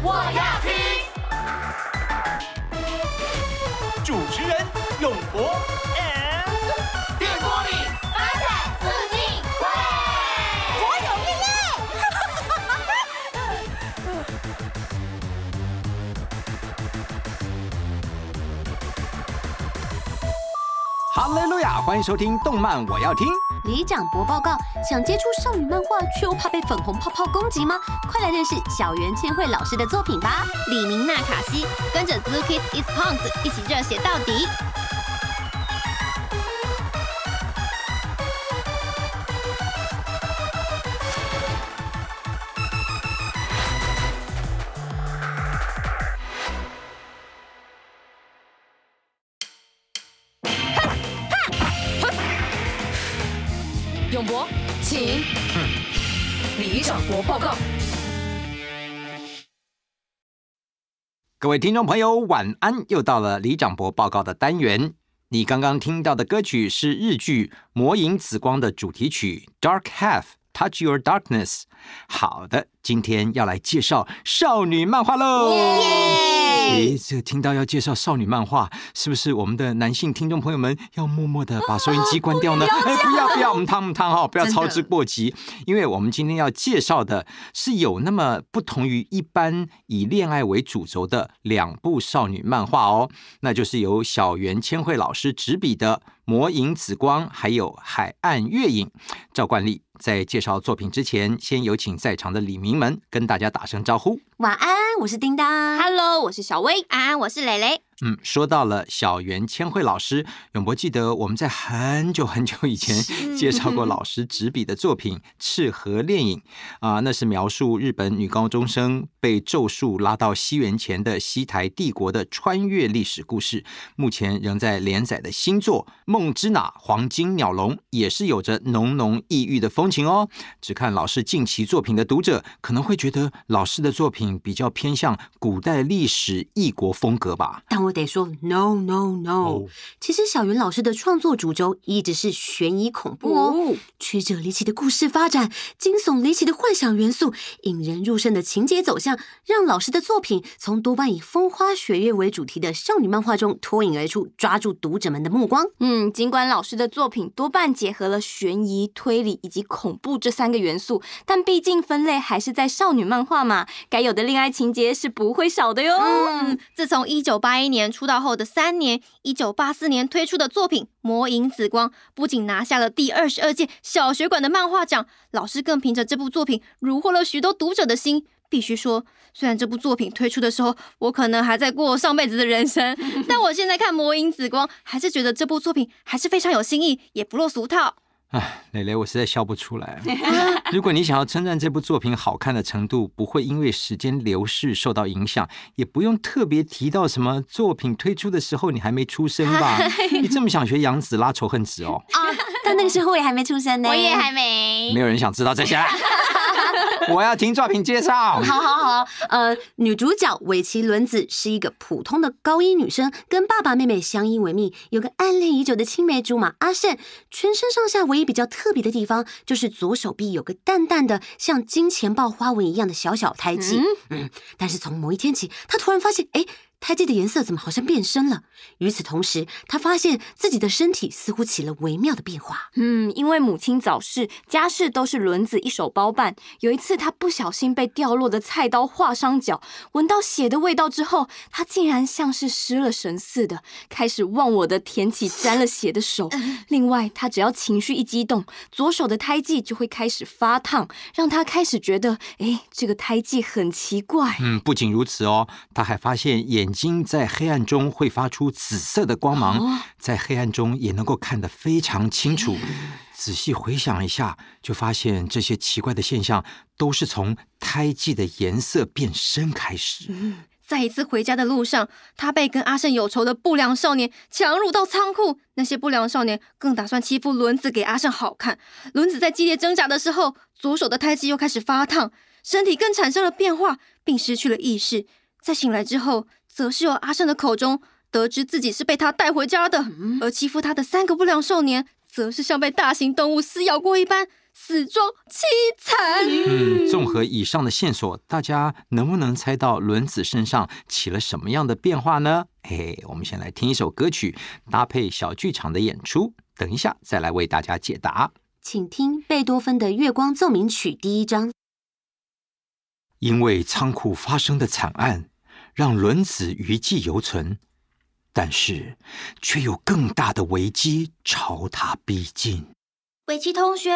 我要听。主持人：永博 and 电波里自哈欢迎收听动漫我要听。李长博报告：想接触少女漫画，却又怕被粉红泡泡攻击吗？快来认识小袁千惠老师的作品吧！李明娜卡西，跟着 Zoo Kids is Punks 一起热血到底！各位听众朋友，晚安！又到了李长博报告的单元。你刚刚听到的歌曲是日剧《魔影紫光》的主题曲《Dark Half Touch Your Darkness》。好的，今天要来介绍少女漫画喽。诶，这听到要介绍少女漫画，是不是我们的男性听众朋友们要默默的把收音机关掉呢？哎，不要不要，我们汤不汤哈，不要操之过急，因为我们今天要介绍的是有那么不同于一般以恋爱为主轴的两部少女漫画哦，那就是由小圆千惠老师执笔的《魔影紫光》还有《海岸月影》。照惯例，在介绍作品之前，先有请在场的李明们跟大家打声招呼。晚安，我是叮当。Hello，我是小薇。安，我是蕾蕾。嗯，说到了小袁千惠老师，永博记得我们在很久很久以前介绍过老师执笔的作品《赤河恋影》啊，那是描述日本女高中生被咒术拉到西元前的西台帝国的穿越历史故事。目前仍在连载的新作《梦之哪黄金鸟笼》也是有着浓浓异域的风情哦。只看老师近期作品的读者可能会觉得老师的作品。比较偏向古代历史、异国风格吧，但我得说 no no no，其实小云老师的创作主轴一直是悬疑恐怖哦，曲折离奇的故事发展、惊悚离奇的幻想元素、引人入胜的情节走向，让老师的作品从多半以风花雪月为主题的少女漫画中脱颖而出，抓住读者们的目光。嗯，尽管老师的作品多半结合了悬疑、推理以及恐怖这三个元素，但毕竟分类还是在少女漫画嘛，该有。的恋爱情节是不会少的哟。嗯，自从一九八一年出道后的三年，一九八四年推出的作品《魔影紫光》，不仅拿下了第二十二届小学馆的漫画奖，老师更凭着这部作品虏获了许多读者的心。必须说，虽然这部作品推出的时候，我可能还在过上辈子的人生，但我现在看《魔影紫光》，还是觉得这部作品还是非常有新意，也不落俗套。哎，蕾蕾，我实在笑不出来。如果你想要称赞这部作品好看的程度不会因为时间流逝受到影响，也不用特别提到什么作品推出的时候你还没出生吧？你这么想学杨子拉仇恨值哦？啊，但那个时候我也还没出生呢，我也还没。没有人想知道这些。我要听作品介绍。好，好，好，呃，女主角尾崎伦子是一个普通的高一女生，跟爸爸、妹妹相依为命，有个暗恋已久的青梅竹马阿胜。全身上下唯一比较特别的地方，就是左手臂有个淡淡的像金钱豹花纹一样的小小胎记。嗯，但是从某一天起，她突然发现，哎。胎记的颜色怎么好像变深了？与此同时，他发现自己的身体似乎起了微妙的变化。嗯，因为母亲早逝，家事都是轮子一手包办。有一次，他不小心被掉落的菜刀划伤脚，闻到血的味道之后，他竟然像是失了神似的，开始忘我的舔起沾了血的手。另外，他只要情绪一激动，左手的胎记就会开始发烫，让他开始觉得，哎，这个胎记很奇怪。嗯，不仅如此哦，他还发现眼。眼睛在黑暗中会发出紫色的光芒，在黑暗中也能够看得非常清楚。仔细回想一下，就发现这些奇怪的现象都是从胎记的颜色变深开始。在一次回家的路上，他被跟阿胜有仇的不良少年强掳到仓库。那些不良少年更打算欺负轮子给阿胜好看。轮子在激烈挣扎的时候，左手的胎记又开始发烫，身体更产生了变化，并失去了意识。在醒来之后。则是由阿胜的口中得知自己是被他带回家的，而欺负他的三个不良少年则是像被大型动物撕咬过一般死状凄惨。嗯，综合以上的线索，大家能不能猜到轮子身上起了什么样的变化呢？嘿嘿，我们先来听一首歌曲搭配小剧场的演出，等一下再来为大家解答。请听贝多芬的《月光奏鸣曲》第一章。因为仓库发生的惨案。让轮子余悸犹存，但是，却有更大的危机朝他逼近。伟基同学，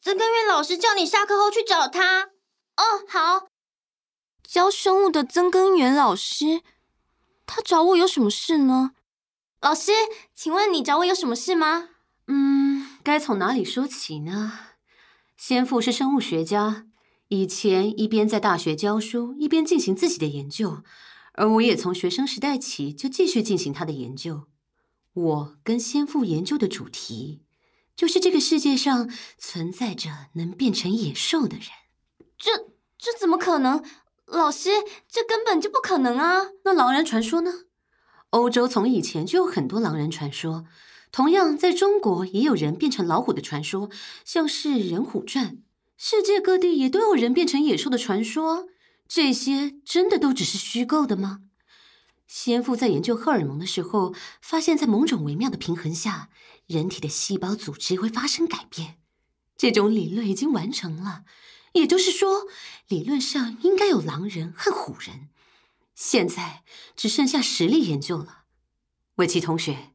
曾根源老师叫你下课后去找他。哦，好。教生物的曾根源老师，他找我有什么事呢？老师，请问你找我有什么事吗？嗯，该从哪里说起呢？先父是生物学家，以前一边在大学教书，一边进行自己的研究。而我也从学生时代起就继续进行他的研究。我跟先父研究的主题，就是这个世界上存在着能变成野兽的人。这这怎么可能？老师，这根本就不可能啊！那狼人传说呢？欧洲从以前就有很多狼人传说，同样在中国也有人变成老虎的传说，像是人虎传。世界各地也都有人变成野兽的传说。这些真的都只是虚构的吗？先父在研究荷尔蒙的时候，发现，在某种微妙的平衡下，人体的细胞组织会发生改变。这种理论已经完成了，也就是说，理论上应该有狼人和虎人。现在只剩下实力研究了。伟奇同学，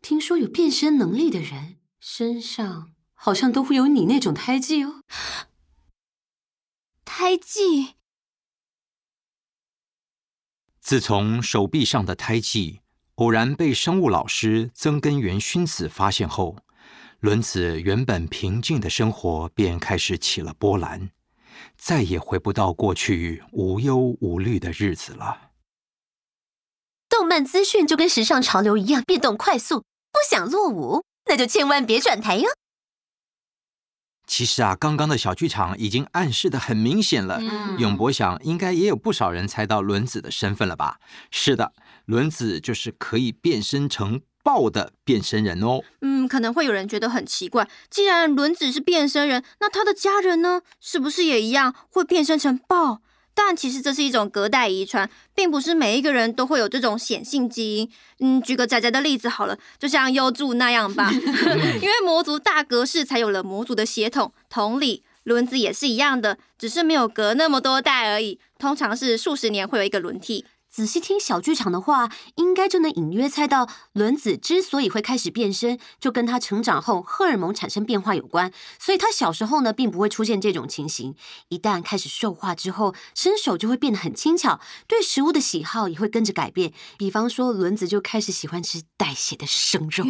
听说有变身能力的人身上好像都会有你那种胎记哦，胎记。自从手臂上的胎记偶然被生物老师曾根源勋子发现后，轮子原本平静的生活便开始起了波澜，再也回不到过去无忧无虑的日子了。动漫资讯就跟时尚潮流一样，变动快速，不想落伍，那就千万别转台哟。其实啊，刚刚的小剧场已经暗示的很明显了。永博想，应该也有不少人猜到轮子的身份了吧？是的，轮子就是可以变身成豹的变身人哦。嗯，可能会有人觉得很奇怪，既然轮子是变身人，那他的家人呢，是不是也一样会变身成豹？但其实这是一种隔代遗传，并不是每一个人都会有这种显性基因。嗯，举个仔仔的例子好了，就像优助那样吧，因为魔族大格式才有了魔族的血统。同理，轮子也是一样的，只是没有隔那么多代而已。通常是数十年会有一个轮替。仔细听小剧场的话，应该就能隐约猜到轮子之所以会开始变身，就跟他成长后荷尔蒙产生变化有关。所以他小时候呢，并不会出现这种情形。一旦开始兽化之后，身手就会变得很轻巧，对食物的喜好也会跟着改变。比方说，轮子就开始喜欢吃带血的生肉。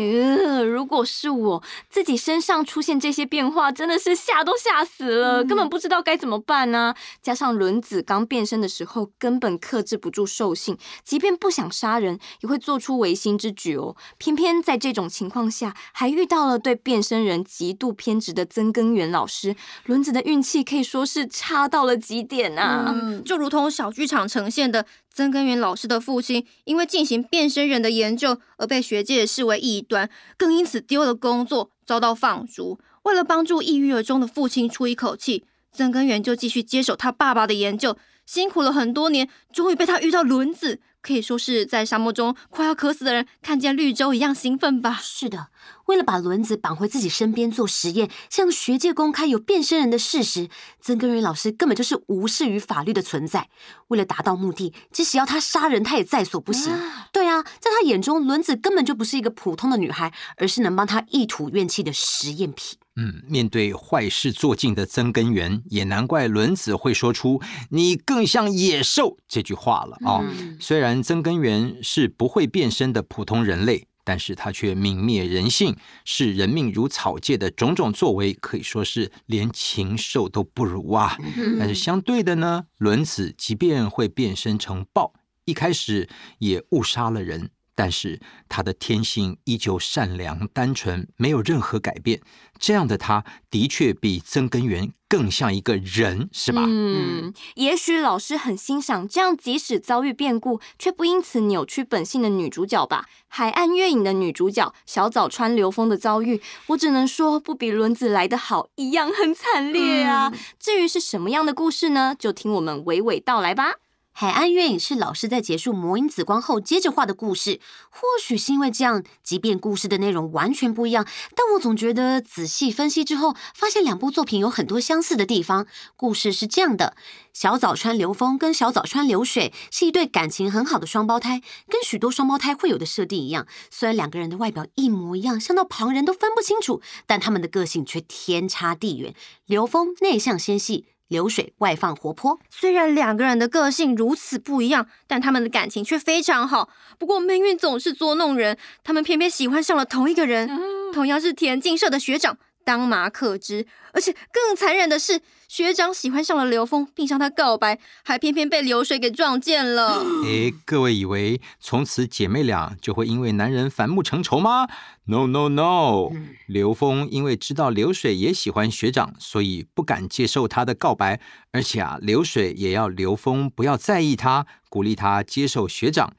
如果是我自己身上出现这些变化，真的是吓都吓死了，根本不知道该怎么办啊！加上轮子刚变身的时候，根本克制不住兽。不幸，即便不想杀人，也会做出违心之举哦。偏偏在这种情况下，还遇到了对变身人极度偏执的曾根源老师，轮子的运气可以说是差到了极点啊！嗯，就如同小剧场呈现的，曾根源老师的父亲因为进行变身人的研究而被学界视为异端，更因此丢了工作，遭到放逐。为了帮助抑郁而终的父亲出一口气，曾根源就继续接手他爸爸的研究。辛苦了很多年，终于被他遇到轮子，可以说是在沙漠中快要渴死的人看见绿洲一样兴奋吧。是的，为了把轮子绑回自己身边做实验，向学界公开有变身人的事实，曾根瑞老师根本就是无视于法律的存在。为了达到目的，即使要他杀人，他也在所不惜。对啊，在他眼中，轮子根本就不是一个普通的女孩，而是能帮他一吐怨气的实验品。嗯，面对坏事做尽的曾根源，也难怪轮子会说出“你更像野兽”这句话了啊！虽然曾根源是不会变身的普通人类，但是他却泯灭人性、视人命如草芥的种种作为，可以说是连禽兽都不如啊！但是相对的呢，轮子即便会变身成豹，一开始也误杀了人。但是他的天性依旧善良单纯，没有任何改变。这样的他，的确比曾根源更像一个人，是吧？嗯，也许老师很欣赏这样，即使遭遇变故，却不因此扭曲本性的女主角吧。《海岸月影》的女主角小早川流风的遭遇，我只能说不比轮子来的好，一样很惨烈啊。至于是什么样的故事呢？就听我们娓娓道来吧。海岸月影是老师在结束魔影紫光后接着画的故事，或许是因为这样，即便故事的内容完全不一样，但我总觉得仔细分析之后，发现两部作品有很多相似的地方。故事是这样的：小早川流风跟小早川流水是一对感情很好的双胞胎，跟许多双胞胎会有的设定一样。虽然两个人的外表一模一样，像到旁人都分不清楚，但他们的个性却天差地远。流风内向纤细。流水外放活泼，虽然两个人的个性如此不一样，但他们的感情却非常好。不过命运总是捉弄人，他们偏偏喜欢上了同一个人，同样是田径社的学长。当马可知，而且更残忍的是，学长喜欢上了刘峰，并向他告白，还偏偏被流水给撞见了。诶，各位以为从此姐妹俩就会因为男人反目成仇吗？No No No！刘峰因为知道流水也喜欢学长，所以不敢接受他的告白，而且啊，流水也要刘峰不要在意他，鼓励他接受学长。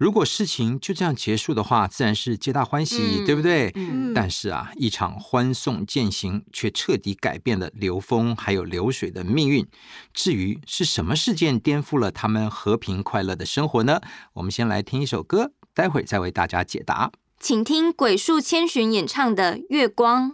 如果事情就这样结束的话，自然是皆大欢喜，对不对？但是啊，一场欢送践行却彻底改变了刘峰还有流水的命运。至于是什么事件颠覆了他们和平快乐的生活呢？我们先来听一首歌，待会儿再为大家解答。请听鬼束千寻演唱的《月光》。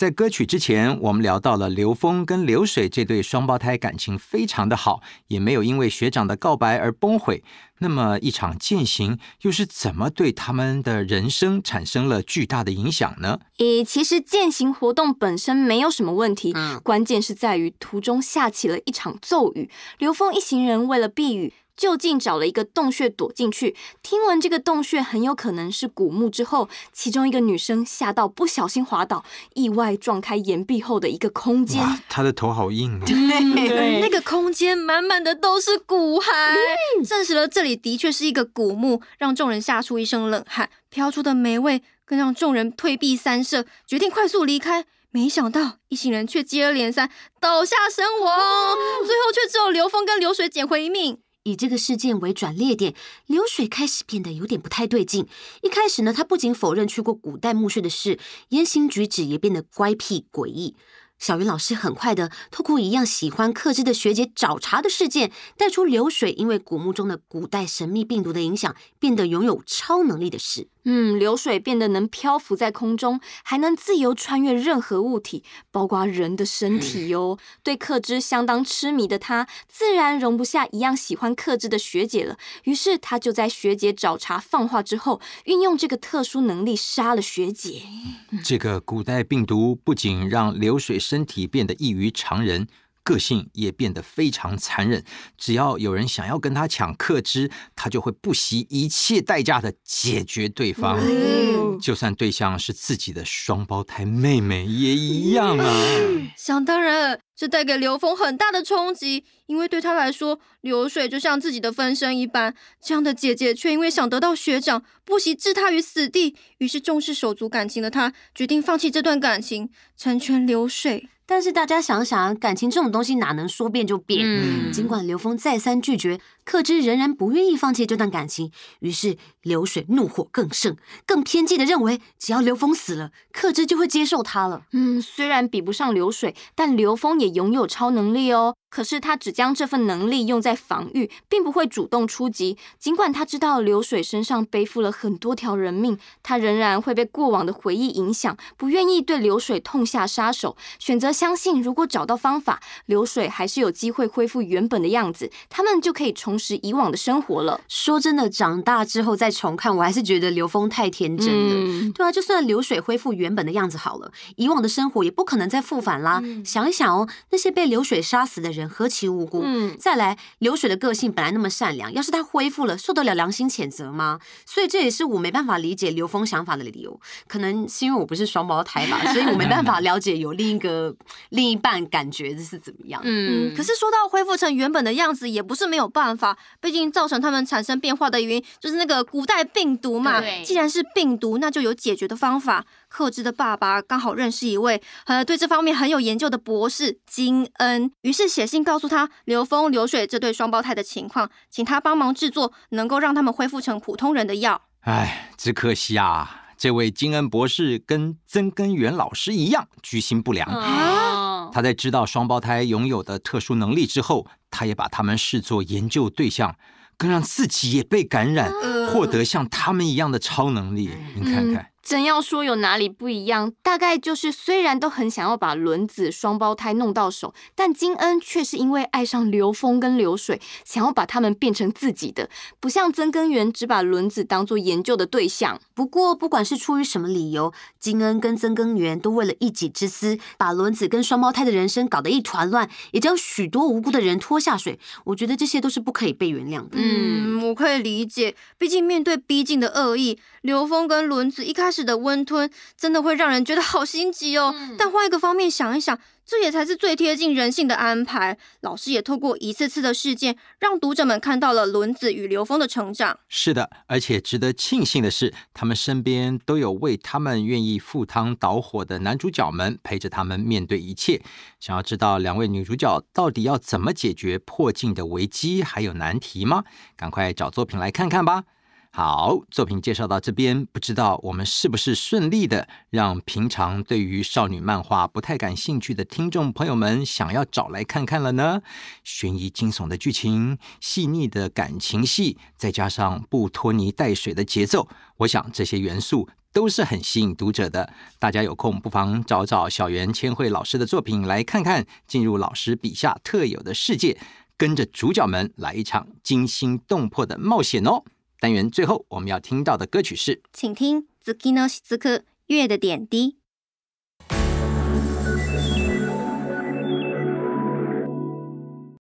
在歌曲之前，我们聊到了刘峰跟流水这对双胞胎感情非常的好，也没有因为学长的告白而崩毁。那么一场践行又是怎么对他们的人生产生了巨大的影响呢？诶，其实践行活动本身没有什么问题，关键是在于途中下起了一场骤雨，刘峰一行人为了避雨。就近找了一个洞穴躲进去，听闻这个洞穴很有可能是古墓之后，其中一个女生吓到不小心滑倒，意外撞开岩壁后的一个空间。她的头好硬哦！对，那个空间满满的都是骨骸，证实了这里的确是一个古墓，让众人吓出一身冷汗。飘出的霉味更让众人退避三舍，决定快速离开。没想到一行人却接连三倒下身亡，最后却只有刘峰跟流水捡回一命。以这个事件为转捩点，流水开始变得有点不太对劲。一开始呢，他不仅否认去过古代墓穴的事，言行举止也变得乖僻诡异。小云老师很快的透过一样喜欢克制的学姐找茬的事件，带出流水因为古墓中的古代神秘病毒的影响，变得拥有超能力的事。嗯，流水变得能漂浮在空中，还能自由穿越任何物体，包括人的身体哟。对克制相当痴迷的他，自然容不下一样喜欢克制的学姐了。于是他就在学姐找茬放话之后，运用这个特殊能力杀了学姐。这个古代病毒不仅让流水身体变得异于常人。个性也变得非常残忍，只要有人想要跟他抢客知，他就会不惜一切代价的解决对方，就算对象是自己的双胞胎妹妹也一样啊。想当然，这带给刘峰很大的冲击，因为对他来说，流水就像自己的分身一般。这样的姐姐却因为想得到学长，不惜置他于死地。于是重视手足感情的他，决定放弃这段感情，成全流水。但是大家想想，感情这种东西哪能说变就变？尽管刘峰再三拒绝。克之仍然不愿意放弃这段感情，于是流水怒火更盛，更偏激的认为，只要刘峰死了，克之就会接受他了。嗯，虽然比不上流水，但刘峰也拥有超能力哦。可是他只将这份能力用在防御，并不会主动出击。尽管他知道流水身上背负了很多条人命，他仍然会被过往的回忆影响，不愿意对流水痛下杀手，选择相信，如果找到方法，流水还是有机会恢复原本的样子，他们就可以重。是以往的生活了。说真的，长大之后再重看，我还是觉得刘峰太天真了。对啊，就算流水恢复原本的样子好了，以往的生活也不可能再复返啦。想一想哦，那些被流水杀死的人何其无辜。再来，流水的个性本来那么善良，要是他恢复了，受得了良心谴责吗？所以这也是我没办法理解刘峰想法的理由。可能是因为我不是双胞胎吧，所以我没办法了解有另一个另一半感觉是怎么样。嗯，可是说到恢复成原本的样子，也不是没有办法。毕竟造成他们产生变化的原因就是那个古代病毒嘛。既然是病毒，那就有解决的方法。克智的爸爸刚好认识一位呃对这方面很有研究的博士金恩，于是写信告诉他流风流水这对双胞胎的情况，请他帮忙制作能够让他们恢复成普通人的药。哎，只可惜啊，这位金恩博士跟曾根元老师一样，居心不良。他在知道双胞胎拥有的特殊能力之后，他也把他们视作研究对象，更让自己也被感染，获得像他们一样的超能力。您看看。真要说有哪里不一样，大概就是虽然都很想要把轮子双胞胎弄到手，但金恩却是因为爱上刘峰跟流水，想要把他们变成自己的，不像曾根源只把轮子当做研究的对象。不过，不管是出于什么理由，金恩跟曾根源都为了一己之私，把轮子跟双胞胎的人生搞得一团乱，也将许多无辜的人拖下水。我觉得这些都是不可以被原谅的。嗯，我可以理解，毕竟面对逼近的恶意。刘峰跟轮子一开始的温吞，真的会让人觉得好心急哦。但换一个方面想一想，这也才是最贴近人性的安排。老师也透过一次次的事件，让读者们看到了轮子与刘峰的成长。是的，而且值得庆幸的是，他们身边都有为他们愿意赴汤蹈火的男主角们陪着他们面对一切。想要知道两位女主角到底要怎么解决破镜的危机还有难题吗？赶快找作品来看看吧。好，作品介绍到这边，不知道我们是不是顺利的让平常对于少女漫画不太感兴趣的听众朋友们想要找来看看了呢？悬疑惊悚的剧情，细腻的感情戏，再加上不拖泥带水的节奏，我想这些元素都是很吸引读者的。大家有空不妨找找小袁千惠老师的作品来看看，进入老师笔下特有的世界，跟着主角们来一场惊心动魄的冒险哦。单元最后我们要听到的歌曲是，请听《Zukino 紫金 z u k く》月的点滴。